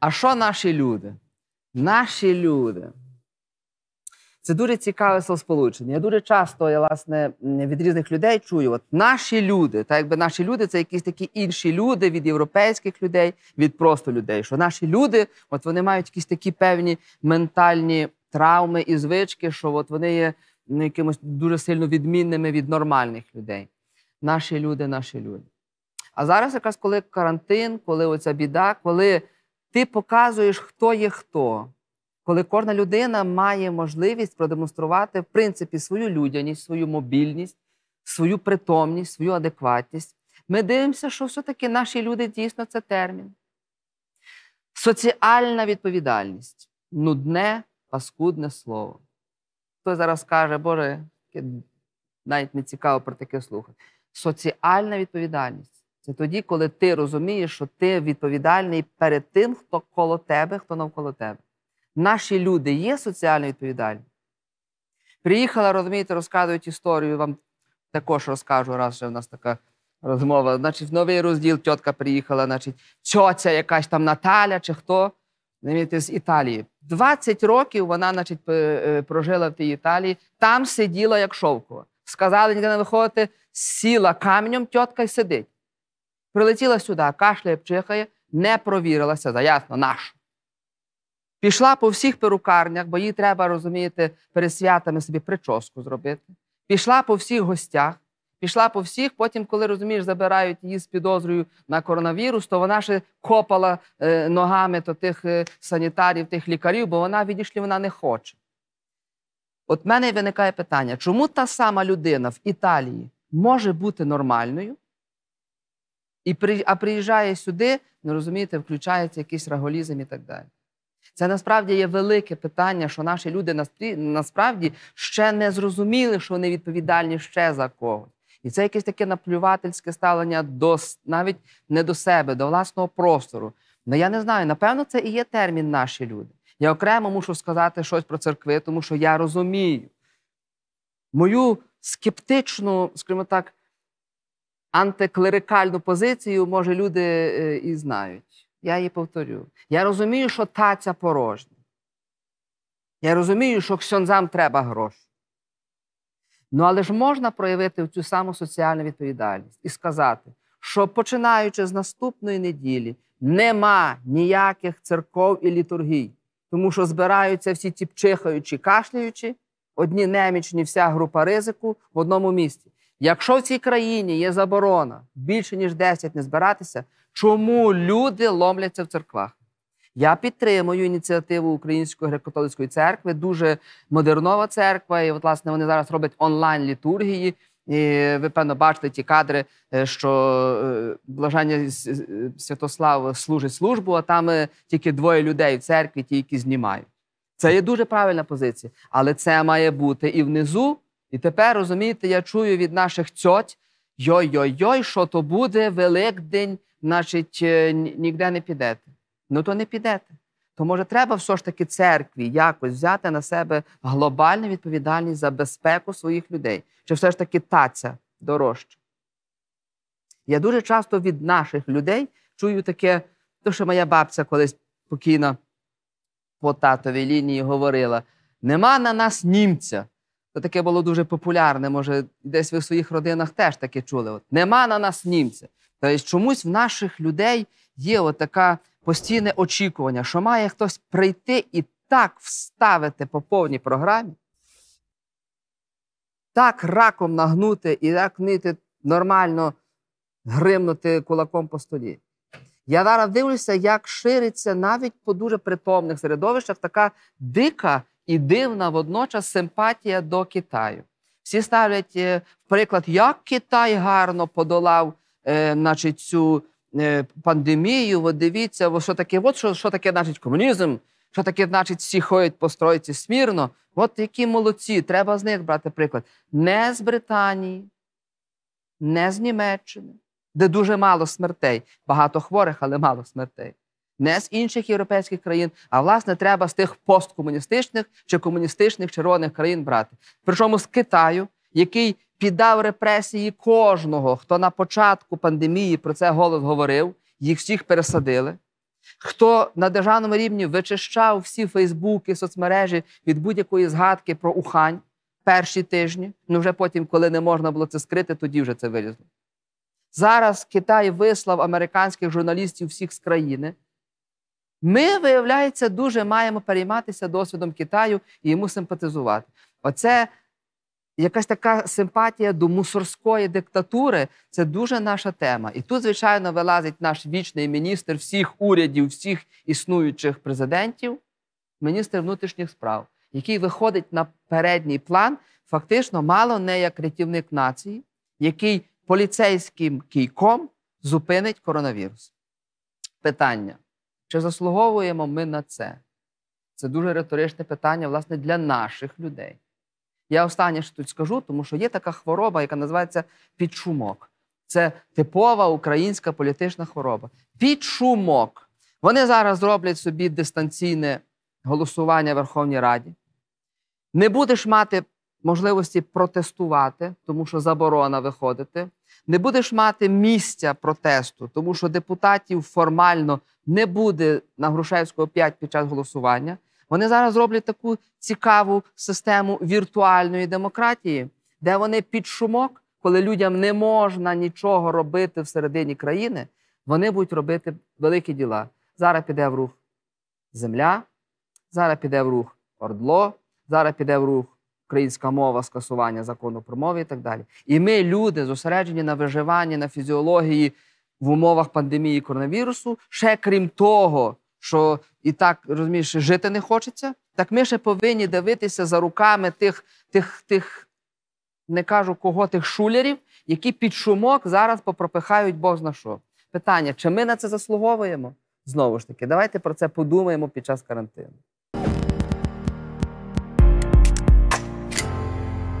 А що наші люди? Наші люди. Це дуже цікаве словосполучення. Я дуже часто я, власне, від різних людей чую: от наші люди, так якби наші люди це якісь такі інші люди від європейських людей, від просто людей. Що наші люди, от вони мають якісь такі певні ментальні травми і звички, що от вони є ну, якимось дуже сильно відмінними від нормальних людей. Наші люди, наші люди. А зараз, якраз коли карантин, коли оця біда, коли ти показуєш, хто є хто, коли кожна людина має можливість продемонструвати в принципі свою людяність, свою мобільність, свою притомність, свою адекватність. Ми дивимося, що все-таки наші люди дійсно це термін. Соціальна відповідальність нудне, паскудне слово. Хто зараз каже, Боже, навіть не цікаво про таке слухати. Соціальна відповідальність. Це тоді, коли ти розумієш, що ти відповідальний перед тим, хто коло тебе, хто навколо тебе. Наші люди є соціально відповідальні. Приїхала, розумієте, розказують історію, вам також розкажу, раз вже в нас така розмова. Значить, в новий розділ тітка приїхала, значить, цьоця якась там Наталя чи хто знаєте, з Італії. 20 років вона, значить, е, прожила в тій Італії, там сиділа як шовкова. Сказали, ніде не виходити, сіла камнем, тітка й сидить. Прилетіла сюди, кашляє, пчихає, не провірилася, заясно, наш. Пішла по всіх перукарнях, бо їй треба, розумієте, перед святами собі прическу зробити. Пішла по всіх гостях, пішла по всіх. Потім, коли розумієш, забирають її з підозрою на коронавірус, то вона ще копала е, ногами до тих е, санітарів, тих лікарів, бо вона відійшли, вона не хоче. От мене виникає питання: чому та сама людина в Італії може бути нормальною? І при, а приїжджає сюди, не ну, розумієте, включається якийсь раголізм і так далі. Це насправді є велике питання, що наші люди насправді ще не зрозуміли, що вони відповідальні ще за когось. І це якесь таке наплювательське ставлення до навіть не до себе, до власного простору. Ну я не знаю, напевно, це і є термін наші люди. Я окремо мушу сказати щось про церкви, тому що я розумію мою скептичну, скажімо так, антиклерикальну позицію, може, люди е, і знають. Я її повторю. Я розумію, що таця порожня. Я розумію, що ксьонзам треба гроші. Ну, але ж можна проявити цю саму соціальну відповідальність і сказати, що починаючи з наступної неділі нема ніяких церков і літургій, тому що збираються всі ті пчихаючі, кашляючі, одні немічні, вся група ризику в одному місці. Якщо в цій країні є заборона більше ніж 10 не збиратися, чому люди ломляться в церквах? Я підтримую ініціативу Української греко-католицької церкви, дуже модернова церква. І, власне, вони зараз роблять онлайн-літургії. І Ви певно бачите ті кадри, е, що е, блажання Святослав служить службу, а там е, тільки двоє людей в церкві, ті, які знімають. Це є дуже правильна позиція, але це має бути і внизу. І тепер, розумієте, я чую від наших цьоть, йой-йой-йой, що то буде, Великдень, значить, е, ніде не підете. Ну, то не підете. То, може, треба все ж таки церкві якось взяти на себе глобальну відповідальність за безпеку своїх людей. Чи все ж таки таця дорожча? Я дуже часто від наших людей чую таке, то що моя бабця колись покійна по татовій лінії говорила: нема на нас німця то таке було дуже популярне. Може, десь ви в своїх родинах теж таке чули. От, Нема на нас німця. Тобто чомусь в наших людей є отака постійне очікування, що має хтось прийти і так вставити по повній програмі, так раком нагнути і так нити нормально гримнути кулаком по столі. Я зараз дивлюся, як шириться навіть по дуже притомних середовищах така дика і дивна водночас симпатія до Китаю. Всі ставлять е, приклад, як Китай гарно подолав е, значить, цю е, пандемію. От дивіться, що таке, от що, що таке, значить, комунізм, що таке, значить, всі ходять по стройці смірно. От які молодці, треба з них брати приклад. Не з Британії, не з Німеччини, де дуже мало смертей, багато хворих, але мало смертей не з інших європейських країн, а власне треба з тих посткомуністичних чи комуністичних червоних країн брати. Причому з Китаю, який піддав репресії кожного, хто на початку пандемії про це голос говорив, їх всіх пересадили. Хто на державному рівні вичищав всі Фейсбуки, соцмережі від будь-якої згадки про Ухань перші тижні, ну вже потім, коли не можна було це скрити, тоді вже це вилізло. Зараз Китай вислав американських журналістів всіх з країни, ми, виявляється, дуже маємо перейматися досвідом Китаю і йому симпатизувати. Оце якась така симпатія до мусорської диктатури це дуже наша тема. І тут, звичайно, вилазить наш вічний міністр всіх урядів, всіх існуючих президентів, міністр внутрішніх справ, який виходить на передній план, фактично, мало не як рятівник нації, який поліцейським кійком зупинить коронавірус. Питання. Чи заслуговуємо ми на це? Це дуже риторичне питання, власне, для наших людей. Я останнє ж тут скажу, тому що є така хвороба, яка називається підшумок. Це типова українська політична хвороба. Підшумок. Вони зараз роблять собі дистанційне голосування в Верховній Раді. Не будеш мати можливості протестувати, тому що заборона виходити. Не будеш мати місця протесту, тому що депутатів формально не буде на Грушевського 5 під час голосування. Вони зараз роблять таку цікаву систему віртуальної демократії, де вони під шумок, коли людям не можна нічого робити всередині країни, вони будуть робити великі діла. Зараз піде в рух земля, зараз піде в рух ордло, зараз піде в рух українська мова, скасування закону про мови і так далі. І ми, люди, зосереджені на виживанні, на фізіології в умовах пандемії коронавірусу, ще крім того, що і так розумієш, жити не хочеться, так ми ще повинні дивитися за руками тих, тих, тих, не кажу кого, тих шулерів, які під шумок зараз попропихають Бог зна що. Питання: чи ми на це заслуговуємо? Знову ж таки, давайте про це подумаємо під час карантину.